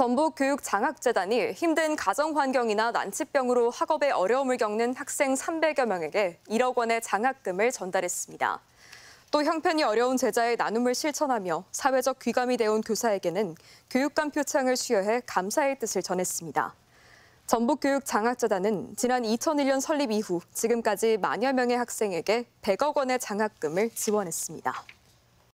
전북교육장학재단이 힘든 가정 환경이나 난치병으로 학업에 어려움을 겪는 학생 300여 명에게 1억 원의 장학금을 전달했습니다. 또 형편이 어려운 제자의 나눔을 실천하며 사회적 귀감이 되온 교사에게는 교육감 표창을 수여해 감사의 뜻을 전했습니다. 전북교육장학재단은 지난 2001년 설립 이후 지금까지 만여 명의 학생에게 100억 원의 장학금을 지원했습니다.